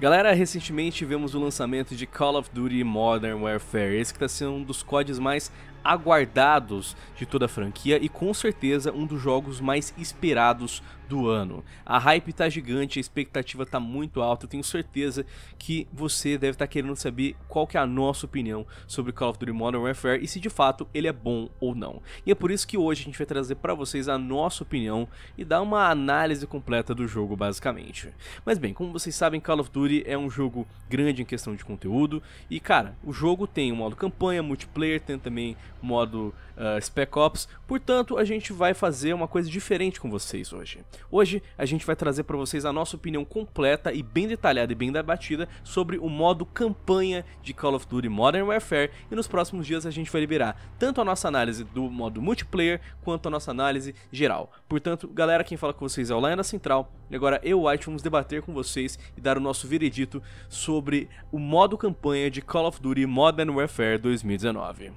Galera, recentemente vemos o lançamento de Call of Duty Modern Warfare, esse que está sendo um dos códigos mais aguardados de toda a franquia e com certeza um dos jogos mais esperados do ano. A hype tá gigante, a expectativa tá muito alta. Eu tenho certeza que você deve estar tá querendo saber qual que é a nossa opinião sobre Call of Duty Modern Warfare e se de fato ele é bom ou não. E é por isso que hoje a gente vai trazer para vocês a nossa opinião e dar uma análise completa do jogo basicamente. Mas bem, como vocês sabem, Call of Duty é um jogo grande em questão de conteúdo e cara, o jogo tem o modo campanha, multiplayer, tem também modo uh, Spec Ops. Portanto, a gente vai fazer uma coisa diferente com vocês hoje. Hoje a gente vai trazer para vocês a nossa opinião completa e bem detalhada e bem debatida sobre o modo campanha de Call of Duty Modern Warfare e nos próximos dias a gente vai liberar tanto a nossa análise do modo multiplayer quanto a nossa análise geral. Portanto, galera, quem fala com vocês é o Laena Central e agora eu, White, vamos debater com vocês e dar o nosso veredito sobre o modo campanha de Call of Duty Modern Warfare 2019.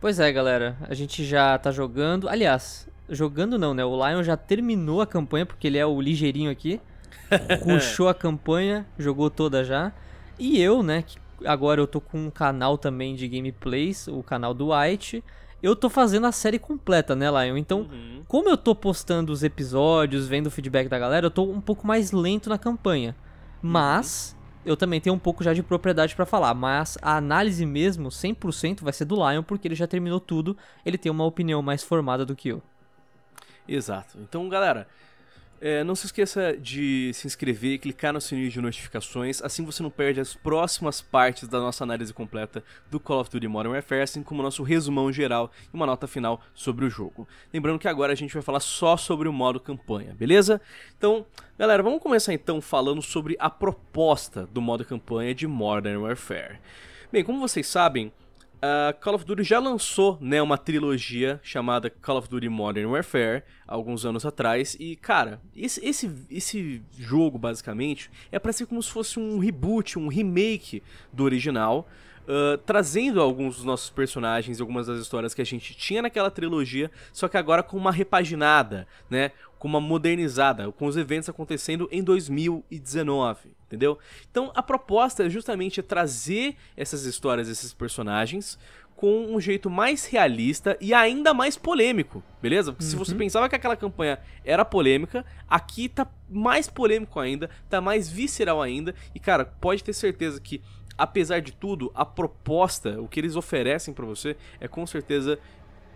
Pois é, galera, a gente já tá jogando. Aliás, Jogando não, né? O Lion já terminou a campanha, porque ele é o ligeirinho aqui. Ruxou a campanha, jogou toda já. E eu, né? Que agora eu tô com um canal também de gameplays, o canal do White. Eu tô fazendo a série completa, né, Lion? Então, uhum. como eu tô postando os episódios, vendo o feedback da galera, eu tô um pouco mais lento na campanha. Uhum. Mas, eu também tenho um pouco já de propriedade para falar, mas a análise mesmo, 100%, vai ser do Lion, porque ele já terminou tudo, ele tem uma opinião mais formada do que eu. Exato. Então, galera, é, não se esqueça de se inscrever e clicar no sininho de notificações, assim você não perde as próximas partes da nossa análise completa do Call of Duty Modern Warfare, assim como o nosso resumão geral e uma nota final sobre o jogo. Lembrando que agora a gente vai falar só sobre o modo campanha, beleza? Então, galera, vamos começar então falando sobre a proposta do modo campanha de Modern Warfare. Bem, como vocês sabem, ah, Call of Duty já lançou né, uma trilogia chamada Call of Duty Modern Warfare alguns anos atrás. E, cara, esse, esse, esse jogo, basicamente, é para ser como se fosse um reboot, um remake do original. Uh, trazendo alguns dos nossos personagens e algumas das histórias que a gente tinha naquela trilogia, só que agora com uma repaginada, né? Com uma modernizada, com os eventos acontecendo em 2019 entendeu? Então a proposta é justamente trazer essas histórias, esses personagens, com um jeito mais realista e ainda mais polêmico, beleza? Porque uhum. se você uhum. pensava que aquela campanha era polêmica, aqui tá mais polêmico ainda, tá mais visceral ainda, e cara, pode ter certeza que apesar de tudo, a proposta, o que eles oferecem para você é com certeza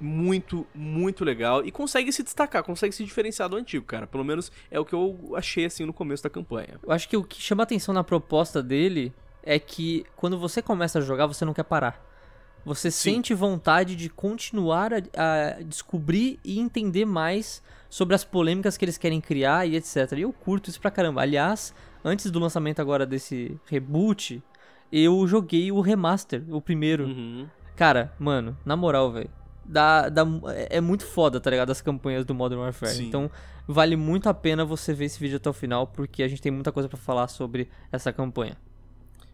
muito, muito legal e consegue se destacar, consegue se diferenciar do antigo, cara. Pelo menos é o que eu achei assim no começo da campanha. Eu acho que o que chama atenção na proposta dele é que quando você começa a jogar, você não quer parar. Você Sim. sente vontade de continuar a, a, descobrir e entender mais sobre as polêmicas que eles querem criar e etc. E eu curto isso pra caramba. Aliás, antes do lançamento agora desse reboot, eu joguei o remaster, o primeiro. Uhum. Cara, mano, na moral, velho da, da, é, é muito foda, tá ligado? As campanhas do Modern Warfare. Sim. Então, vale muito a pena você ver esse vídeo até o final, porque a gente tem muita coisa para falar sobre essa campanha.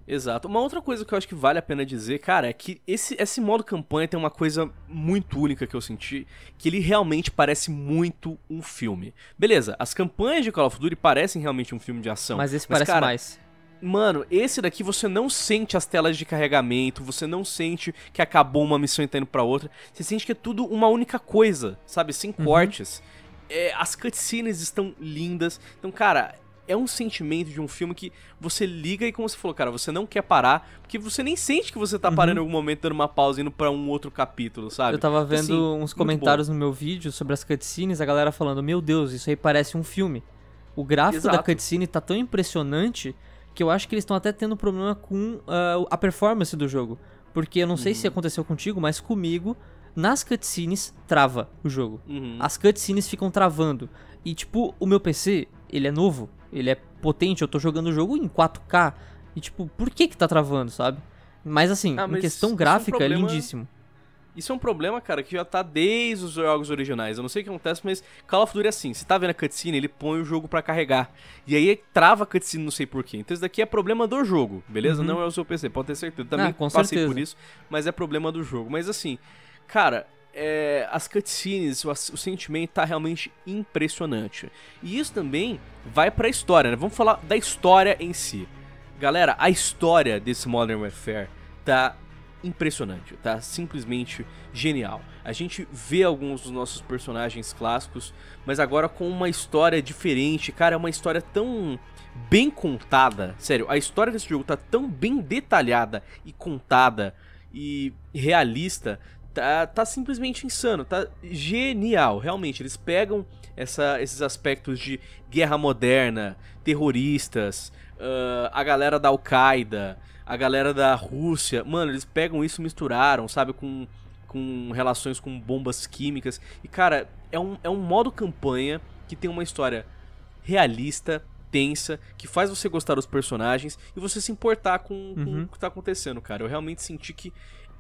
Exato. Uma outra coisa que eu acho que vale a pena dizer, cara, é que esse, esse modo campanha tem uma coisa muito única que eu senti, que ele realmente parece muito um filme. Beleza, as campanhas de Call of Duty parecem realmente um filme de ação. Mas esse mas, parece cara, mais. Mano, esse daqui você não sente as telas de carregamento, você não sente que acabou uma missão e tá indo pra outra. Você sente que é tudo uma única coisa, sabe? Sem uhum. cortes. É, as cutscenes estão lindas. Então, cara, é um sentimento de um filme que você liga e, como você falou, cara, você não quer parar, porque você nem sente que você tá parando uhum. em algum momento, dando uma pausa, indo pra um outro capítulo, sabe? Eu tava então, vendo assim, uns comentários no meu vídeo sobre as cutscenes, a galera falando: Meu Deus, isso aí parece um filme. O gráfico Exato. da cutscene tá tão impressionante que eu acho que eles estão até tendo problema com uh, a performance do jogo. Porque eu não uhum. sei se uhum. aconteceu contigo, mas comigo, nas cutscenes, trava o jogo. Uhum. As cutscenes ficam travando. E, tipo, o meu PC, ele é novo, ele é potente, eu tô jogando o jogo em 4K. E, tipo, por que que tá travando, sabe? Mas, assim, ah, mas em questão é gráfica, é, um problema... é lindíssimo. Isso é um problema, cara, que já tá desde os jogos originais. Eu não sei o que acontece, mas Call of Duty é assim. Você tá vendo a cutscene, ele põe o jogo para carregar. E aí trava a cutscene, não sei porquê. Então isso daqui é problema do jogo, beleza? Uhum. Não é o seu PC, pode ter certeza. Também ah, com passei certeza. por isso, mas é problema do jogo. Mas assim, cara, é, as cutscenes, o, o sentimento tá realmente impressionante. E isso também vai pra história, né? Vamos falar da história em si. Galera, a história desse Modern Warfare tá impressionante, tá? Simplesmente genial. A gente vê alguns dos nossos personagens clássicos, mas agora com uma história diferente, cara, é uma história tão bem contada. Sério, a história desse jogo tá tão bem detalhada e contada e realista, tá, tá simplesmente insano, tá genial. Realmente, eles pegam essa, esses aspectos de guerra moderna, terroristas, uh, a galera da Al-Qaeda, a galera da Rússia. Mano, eles pegam isso e misturaram, sabe? Com, com relações com bombas químicas. E, cara, é um, é um modo campanha que tem uma história realista, tensa, que faz você gostar dos personagens e você se importar com, com uhum. o que tá acontecendo, cara. Eu realmente senti que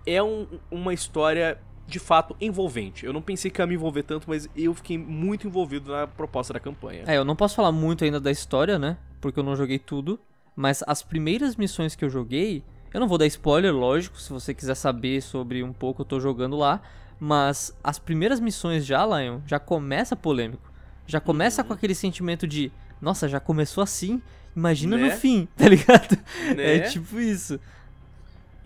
é um, uma história de fato envolvente. Eu não pensei que ia me envolver tanto, mas eu fiquei muito envolvido na proposta da campanha. É, eu não posso falar muito ainda da história, né? Porque eu não joguei tudo. Mas as primeiras missões que eu joguei, eu não vou dar spoiler, lógico, se você quiser saber sobre um pouco, eu tô jogando lá. Mas as primeiras missões já, Lion, já começa polêmico. Já começa uhum. com aquele sentimento de, nossa, já começou assim? Imagina né? no fim, tá ligado? Né? É tipo isso.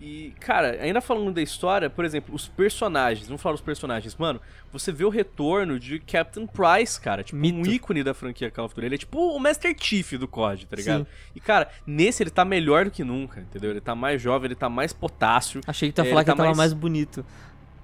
E, cara, ainda falando da história, por exemplo, os personagens, vamos falar dos personagens, mano, você vê o retorno de Captain Price, cara, tipo, Mito. um ícone da franquia Call of Duty. Ele é tipo o Master Chief do COD, tá ligado? Sim. E, cara, nesse ele tá melhor do que nunca, entendeu? Ele tá mais jovem, ele tá mais potássio. Achei que tu ia é, falar ele tá que ele mais... tava mais bonito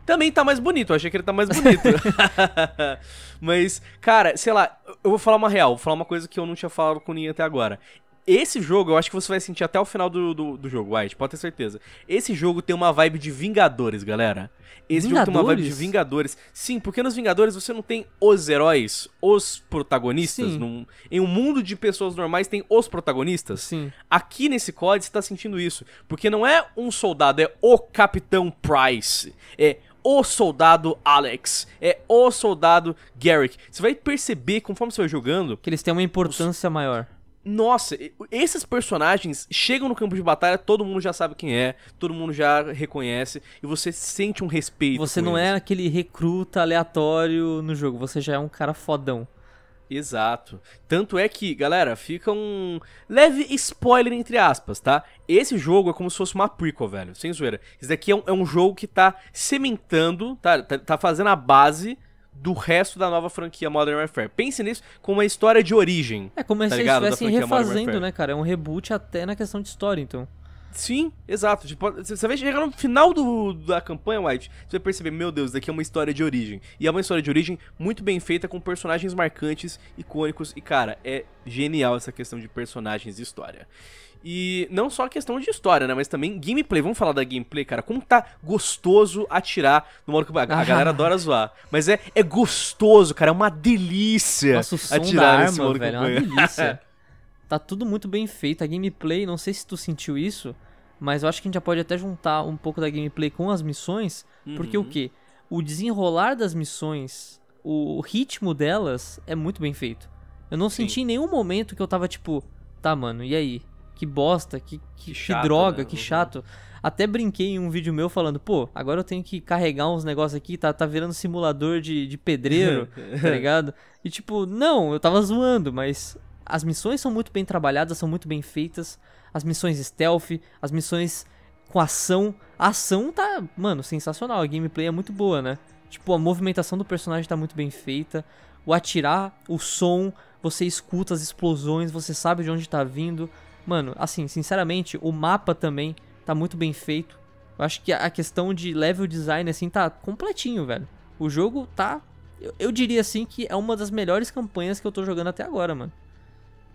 também tá mais bonito. Eu achei que ele tá mais bonito. Mas, cara, sei lá, eu vou falar uma real, vou falar uma coisa que eu não tinha falado com ninguém até agora. Esse jogo, eu acho que você vai sentir até o final do, do, do jogo, White, pode ter certeza. Esse jogo tem uma vibe de Vingadores, galera. Esse Vingadores? jogo tem uma vibe de Vingadores. Sim, porque nos Vingadores você não tem os heróis, os protagonistas. Num, em um mundo de pessoas normais tem os protagonistas. Sim. Aqui nesse código você tá sentindo isso. Porque não é um soldado, é o Capitão Price. É o soldado Alex, é o soldado Garrick. Você vai perceber, conforme você vai jogando... Que eles têm uma importância os... maior nossa, esses personagens chegam no campo de batalha, todo mundo já sabe quem é, todo mundo já reconhece e você sente um respeito. Você não eles. é aquele recruta aleatório no jogo, você já é um cara fodão. Exato. Tanto é que, galera, fica um leve spoiler entre aspas, tá? Esse jogo é como se fosse uma prequel, velho, sem zoeira. Isso daqui é um, é um jogo que tá cimentando, tá, tá, tá fazendo a base do resto da nova franquia Modern Warfare. Pense nisso como uma história de origem. É como tá se eles estivessem refazendo, né, cara? É um reboot até na questão de história, então. Sim, exato. Tipo, você vai chegar no final do, da campanha, White, você vai perceber, meu Deus, daqui é uma história de origem. E é uma história de origem muito bem feita, com personagens marcantes, icônicos. E, cara, é genial essa questão de personagens e história. E não só a questão de história, né? Mas também gameplay. Vamos falar da gameplay, cara. Como tá gostoso atirar no modo que a, ah. galera adora zoar. Mas é, é gostoso, cara. É uma delícia Nossa, o som atirar da arma, velho. É uma delícia. Tá tudo muito bem feito. A gameplay, não sei se tu sentiu isso, mas eu acho que a gente já pode até juntar um pouco da gameplay com as missões, uhum. porque o uhum. quê? O desenrolar das missões, o ritmo delas é muito bem feito. Eu não Sim. senti em nenhum momento que eu tava tipo, tá, mano, e aí? Que bosta, que, que, que, chato, que droga, né? que chato. Até brinquei em um vídeo meu falando, pô, agora eu tenho que carregar uns negócios aqui, tá, tá virando simulador de, de pedreiro, tá ligado? E tipo, não, eu tava zoando, mas as missões são muito bem trabalhadas, são muito bem feitas. As missões stealth, as missões com ação. A ação tá, mano, sensacional. A gameplay é muito boa, né? Tipo, a movimentação do personagem tá muito bem feita. O atirar, o som, você escuta as explosões, você sabe de onde tá vindo. Mano, assim, sinceramente, o mapa também tá muito bem feito. Eu acho que a questão de level design, assim, tá completinho, velho. O jogo tá. Eu, eu diria, assim, que é uma das melhores campanhas que eu tô jogando até agora, mano.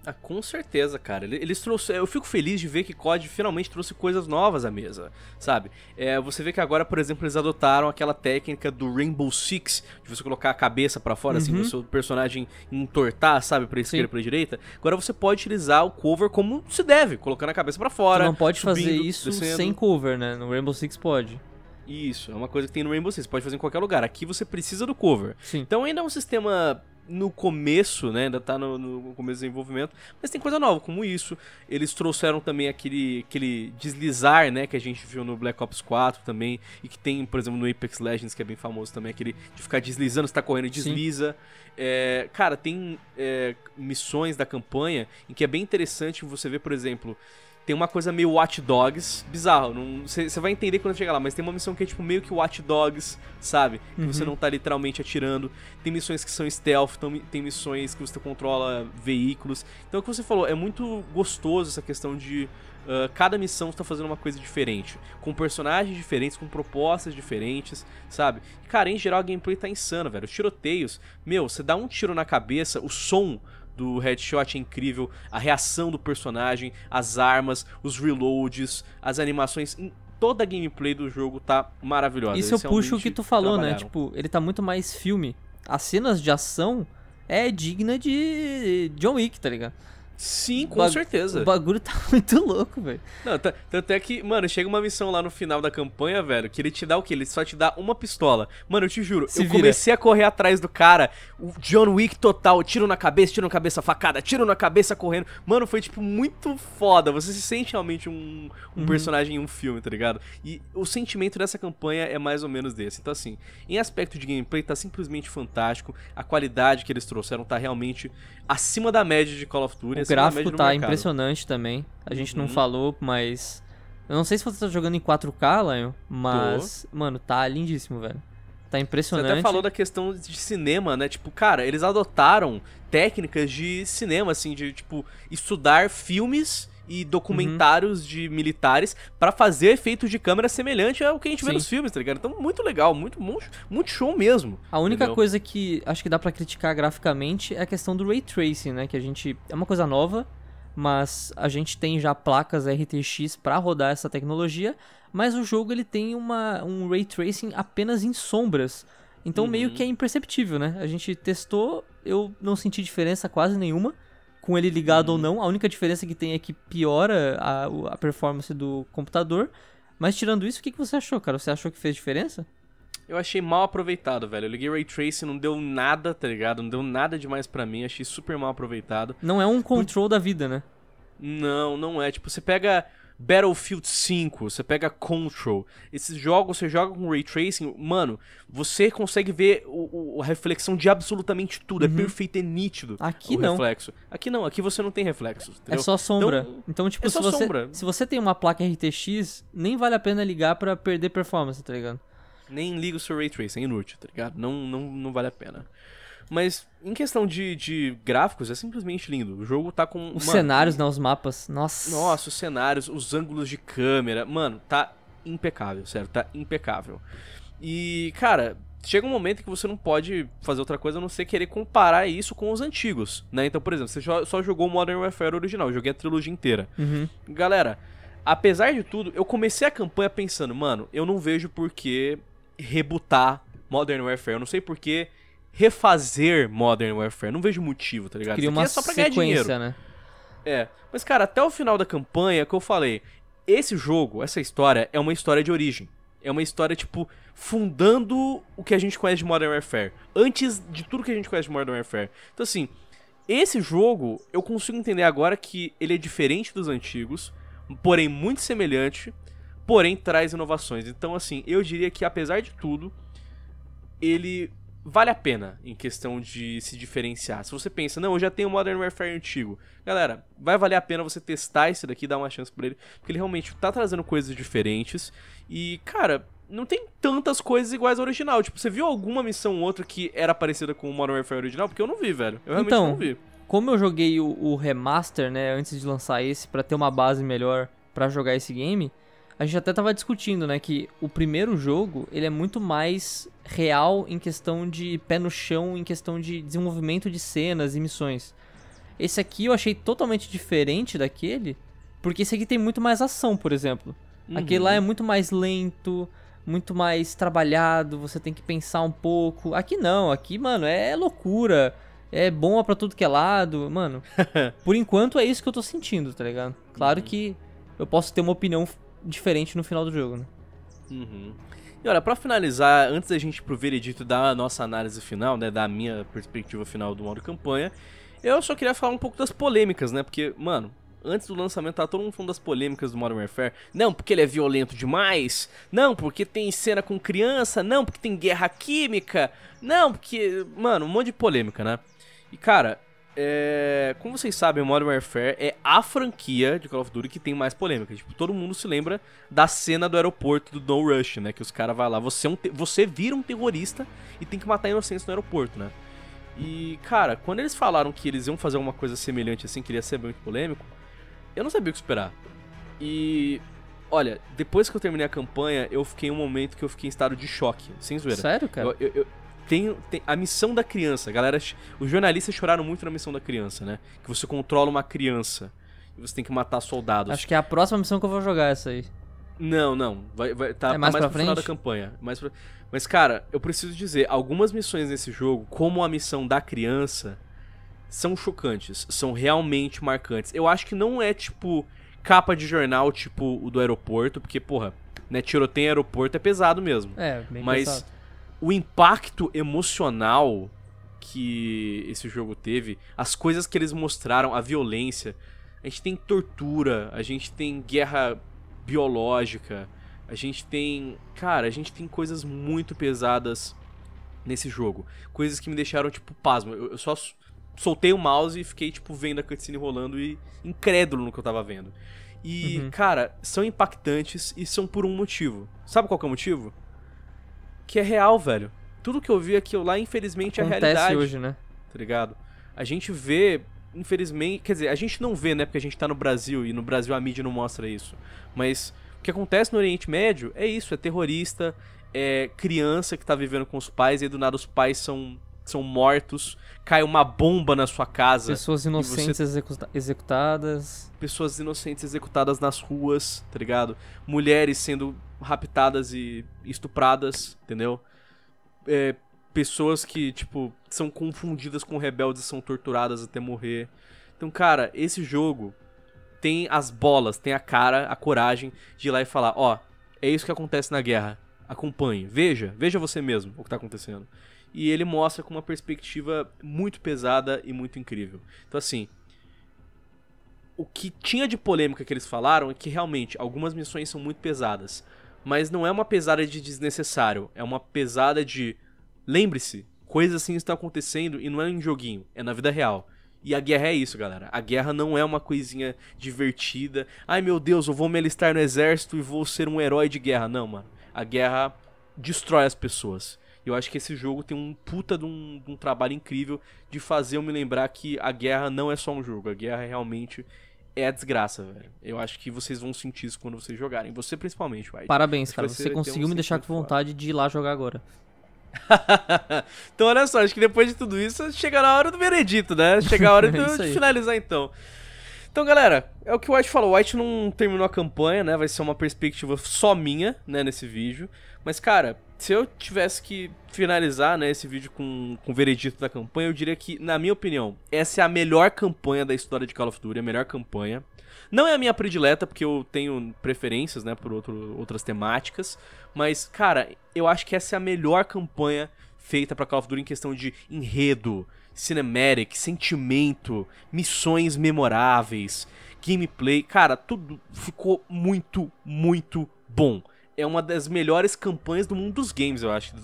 Ah, com certeza, cara. Eles trouxeram. Eu fico feliz de ver que COD finalmente trouxe coisas novas à mesa, sabe? É, você vê que agora, por exemplo, eles adotaram aquela técnica do Rainbow Six, de você colocar a cabeça para fora, assim, uhum. assim, o seu personagem entortar, sabe, pra esquerda e pra direita. Agora você pode utilizar o cover como se deve, colocando a cabeça para fora. não pode subindo, fazer isso descendo. sem cover, né? No Rainbow Six pode. Isso, é uma coisa que tem no Rainbow Six, pode fazer em qualquer lugar. Aqui você precisa do cover. Sim. Então ainda é um sistema no começo, né? Ainda tá no, no, começo do desenvolvimento, mas tem coisa nova, como isso. Eles trouxeram também aquele, aquele deslizar, né? Que a gente viu no Black Ops 4 também, e que tem, por exemplo, no Apex Legends, que é bem famoso também, aquele de ficar deslizando, você tá correndo e desliza. É, cara, tem é, missões da campanha em que é bem interessante você ver, por exemplo, tem uma coisa meio Watch Dogs, bizarro, você vai entender quando chegar lá, mas tem uma missão que é tipo meio que Watch Dogs, sabe? Que uhum. você não tá literalmente atirando. Tem missões que são stealth, tem missões que você controla veículos. Então, é o que você falou, é muito gostoso essa questão de Uh, cada missão está fazendo uma coisa diferente, com personagens diferentes, com propostas diferentes, sabe? E, cara, em geral a gameplay tá insana, velho. Os tiroteios, meu, você dá um tiro na cabeça, o som do headshot é incrível, a reação do personagem, as armas, os reloads, as animações. Toda a gameplay do jogo tá maravilhosa. Isso eu puxo o que tu falou, né? Tipo, ele tá muito mais filme. As cenas de ação é digna de John Wick, tá ligado? Sim, com certeza. O bagulho tá muito louco, velho. Não, tanto é que, mano, chega uma missão lá no final da campanha, velho, que ele te dá o quê? Ele só te dá uma pistola. Mano, eu te juro, Se eu vira. comecei a correr atrás do cara, o John Wick total, tiro na cabeça, tiro na cabeça, facada, tiro na cabeça correndo. Mano, foi, tipo, muito foda. Você se sente realmente um, um uhum. personagem em um filme, tá ligado? E o sentimento dessa campanha é mais ou menos desse. Então, assim, em aspecto de gameplay, tá simplesmente fantástico. A qualidade que eles trouxeram tá realmente acima da média de Call of Duty. É o gráfico tá mercado. impressionante também. A gente uhum. não falou, mas. Eu não sei se você tá jogando em 4K, Lion, mas. Tô. Mano, tá lindíssimo, velho. Tá impressionante. Você até falou da questão de cinema, né? Tipo, cara, eles adotaram técnicas de cinema, assim, de, tipo, estudar filmes e documentários uhum. de militares para fazer efeitos de câmera semelhante ao que a gente Sim. vê nos filmes, tá ligado? Então, muito legal, muito, muito show mesmo. A única entendeu? coisa que acho que dá para criticar graficamente é a questão do ray tracing, né? Que a gente. É uma coisa nova, mas a gente tem já placas RTX para rodar essa tecnologia, mas o jogo ele tem uma, um ray tracing apenas em sombras. Então, uhum. meio que é imperceptível, né? A gente testou, eu não senti diferença quase nenhuma com ele ligado ou uhum. não. A única diferença que tem é que piora a, a performance do computador. Mas tirando isso, o que, que você achou, cara? Você achou que fez diferença? Eu achei mal aproveitado, velho. Eu liguei Ray Tracing, não deu nada, tá ligado? Não deu nada demais para mim, achei super mal aproveitado. Não é um control Por... da vida, né? Não, não é. Tipo, você pega Battlefield 5, você pega Control, esses jogos você joga com ray tracing, mano, você consegue ver o, o, a reflexão de absolutamente tudo, é uhum. é perfeito, é nítido. Aqui não. Reflexo. Aqui não, aqui você não tem reflexo. É entendeu? É só sombra. Então, então tipo, é se, você, sombra. se você tem uma placa RTX, nem vale a pena ligar para perder performance, tá ligado? Nem liga o seu ray tracing, é inútil, tá ligado? Não, não, não vale a pena. Mas em questão de, de gráficos, é simplesmente lindo. O jogo tá com. Os cenários, não, né, os mapas. Nossa. Nossa, os cenários, os ângulos de câmera. Mano, tá impecável, certo? Tá impecável. E, cara, chega um momento que você não pode fazer outra coisa a não ser querer comparar isso com os antigos, né? Então, por exemplo, você só jogou Modern Warfare original, eu joguei a trilogia inteira. Uhum. Galera, apesar de tudo, eu comecei a campanha pensando, mano, eu não vejo por que rebutar Modern Warfare, eu não sei por que refazer Modern Warfare. Não vejo motivo, tá ligado? Cria é uma é só pra ganhar dinheiro. né? É. Mas, cara, até o final da campanha é que eu falei, esse jogo, essa história, é uma história de origem. É uma história, tipo, fundando o que a gente conhece de Modern Warfare. Antes de tudo que a gente conhece de Modern Warfare. Então, assim, esse jogo, eu consigo entender agora que ele é diferente dos antigos, porém muito semelhante, porém traz inovações. Então, assim, eu diria que, apesar de tudo, ele vale a pena em questão de se diferenciar. Se você pensa, não, eu já tenho Modern Warfare antigo. Galera, vai valer a pena você testar esse daqui, dar uma chance pra ele, porque ele realmente tá trazendo coisas diferentes. E, cara, não tem tantas coisas iguais ao original. Tipo, você viu alguma missão ou outra que era parecida com o Modern Warfare original? Porque eu não vi, velho. Eu realmente então, não vi. Como eu joguei o, o remaster, né, antes de lançar esse, para ter uma base melhor para jogar esse game, a gente até tava discutindo, né, que o primeiro jogo, ele é muito mais real em questão de pé no chão, em questão de desenvolvimento de cenas e missões. Esse aqui eu achei totalmente diferente daquele, porque esse aqui tem muito mais ação, por exemplo. Uhum. Aquele lá é muito mais lento, muito mais trabalhado, você tem que pensar um pouco. Aqui não, aqui, mano, é loucura. É bom pra tudo que é lado, mano. por enquanto é isso que eu tô sentindo, tá ligado? Claro uhum. que eu posso ter uma opinião diferente no final do jogo, né? Uhum. E olha, para finalizar, antes da gente ir pro veredito da nossa análise final, né, da minha perspectiva final do modo campanha, eu só queria falar um pouco das polêmicas, né? Porque, mano, antes do lançamento tá todo mundo falando das polêmicas do Modern Warfare. Não, porque ele é violento demais. Não, porque tem cena com criança. Não, porque tem guerra química. Não, porque. Mano, um monte de polêmica, né? E cara, é, como vocês sabem, Modern Warfare é a franquia de Call of Duty que tem mais polêmica. Tipo, todo mundo se lembra da cena do aeroporto do No Rush, né? Que os caras vão lá, você, é um você vira um terrorista e tem que matar inocentes no aeroporto, né? E, cara, quando eles falaram que eles iam fazer uma coisa semelhante assim, que iria ser muito polêmico, eu não sabia o que esperar. E, olha, depois que eu terminei a campanha, eu fiquei em um momento que eu fiquei em estado de choque, sem zoeira. Sério, cara? eu, eu tem, tem, a missão da criança. Galera, os jornalistas choraram muito na missão da criança, né? Que você controla uma criança e você tem que matar soldados. Acho que é a próxima missão que eu vou jogar essa aí. Não, não. Vai, vai, tá é tá mais, tá mais pra pro frente? final da campanha. Mais pra... Mas, cara, eu preciso dizer, algumas missões nesse jogo, como a missão da criança, são chocantes, são realmente marcantes. Eu acho que não é tipo capa de jornal, tipo o do aeroporto, porque, porra, né, tiroteio em aeroporto é pesado mesmo. É, bem Mas pesado o impacto emocional que esse jogo teve, as coisas que eles mostraram, a violência. A gente tem tortura, a gente tem guerra biológica, a gente tem. Cara, a gente tem coisas muito pesadas nesse jogo. Coisas que me deixaram, tipo, pasmo. Eu, eu só soltei o mouse e fiquei, tipo, vendo a cutscene rolando e incrédulo no que eu tava vendo. E, uhum. cara, são impactantes e são por um motivo. Sabe qual é o motivo? que é real, velho. Tudo que eu vi é aqui lá, infelizmente, é Acontece é realidade. hoje, né? Tá ligado? A gente vê, infelizmente... Quer dizer, a gente não vê, né? Porque a gente tá no Brasil e no Brasil a mídia não mostra isso. Mas o que acontece no Oriente Médio é isso. É terrorista, é criança que tá vivendo com os pais e aí do nada os pais são são mortos, cai uma bomba na sua casa. Pessoas inocentes você... executa executadas. Pessoas inocentes executadas nas ruas, tá ligado? Mulheres sendo raptadas e estupradas, entendeu? É, pessoas que, tipo, são confundidas com rebeldes e são torturadas até morrer. Então, cara, esse jogo tem as bolas, tem a cara, a coragem de ir lá e falar: ó, é isso que acontece na guerra. Acompanhe, veja, veja você mesmo o que tá acontecendo e ele mostra com uma perspectiva muito pesada e muito incrível. Então, assim, o que tinha de polêmica que eles falaram é que realmente algumas missões são muito pesadas, mas não é uma pesada de desnecessário, é uma pesada de lembre-se, coisa assim está acontecendo e não é um joguinho, é na vida real. E a guerra é isso, galera. A guerra não é uma coisinha divertida. Ai meu Deus, eu vou me alistar no exército e vou ser um herói de guerra. Não, mano. A guerra destrói as pessoas. Eu acho que esse jogo tem um puta de um, de um trabalho incrível de fazer eu me lembrar que a guerra não é só um jogo, a guerra realmente é a desgraça, velho. Eu acho que vocês vão sentir isso quando vocês jogarem. Você principalmente, White. Parabéns, cara. Você, você conseguiu um me deixar com vontade de ir lá jogar agora. então, olha só, acho que depois de tudo isso, chega na hora do veredito, né? Chega a hora de é finalizar, então. Então, galera, é o que o White falou. O White não terminou a campanha, né? Vai ser uma perspectiva só minha, né, nesse vídeo. Mas, cara, se eu tivesse que finalizar né, esse vídeo com, com o veredito da campanha, eu diria que, na minha opinião, essa é a melhor campanha da história de Call of Duty, a melhor campanha. Não é a minha predileta, porque eu tenho preferências né, por outro, outras temáticas, mas, cara, eu acho que essa é a melhor campanha feita para Call of Duty em questão de enredo, cinematic, sentimento, missões memoráveis, gameplay. Cara, tudo ficou muito, muito bom é uma das melhores campanhas do mundo dos games, eu acho.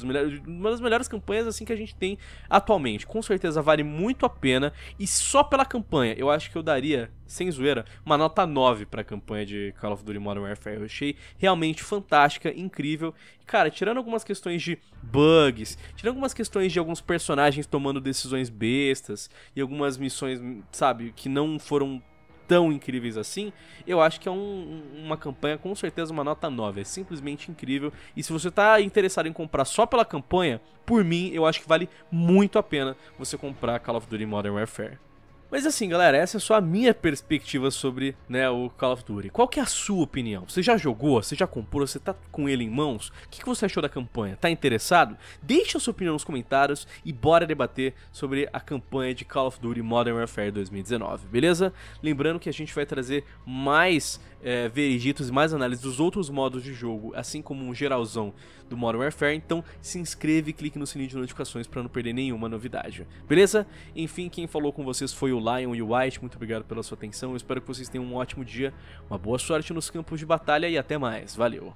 uma das melhores campanhas assim que a gente tem atualmente. Com certeza vale muito a pena. E só pela campanha, eu acho que eu daria, sem zoeira, uma nota 9 pra campanha de Call of Duty Modern Warfare. Eu achei realmente fantástica, incrível. cara, tirando algumas questões de bugs, tirando algumas questões de alguns personagens tomando decisões bestas e algumas missões, sabe, que não foram tão incríveis assim, eu acho que é um, uma campanha com certeza uma nota 9. É simplesmente incrível. E se você está interessado em comprar só pela campanha, por mim, eu acho que vale muito a pena você comprar Call of Duty Modern Warfare. Mas assim, galera, essa é só a minha perspectiva sobre né, o Call of Duty. Qual que é a sua opinião? Você já jogou? Você já comprou? Você tá com ele em mãos? O que, que você achou da campanha? Tá interessado? Deixa a sua opinião nos comentários e bora debater sobre a campanha de Call of Duty Modern Warfare 2019, beleza? Lembrando que a gente vai trazer mais é, veredictos e mais análises dos outros modos de jogo, assim como um geralzão do Modern Warfare, então se inscreve e clique no sininho de notificações para não perder nenhuma novidade. Beleza? Enfim, quem falou com vocês foi o Lion e o White, muito obrigado pela sua atenção, Eu espero que vocês tenham um ótimo dia, uma boa sorte nos campos de batalha e até mais, valeu!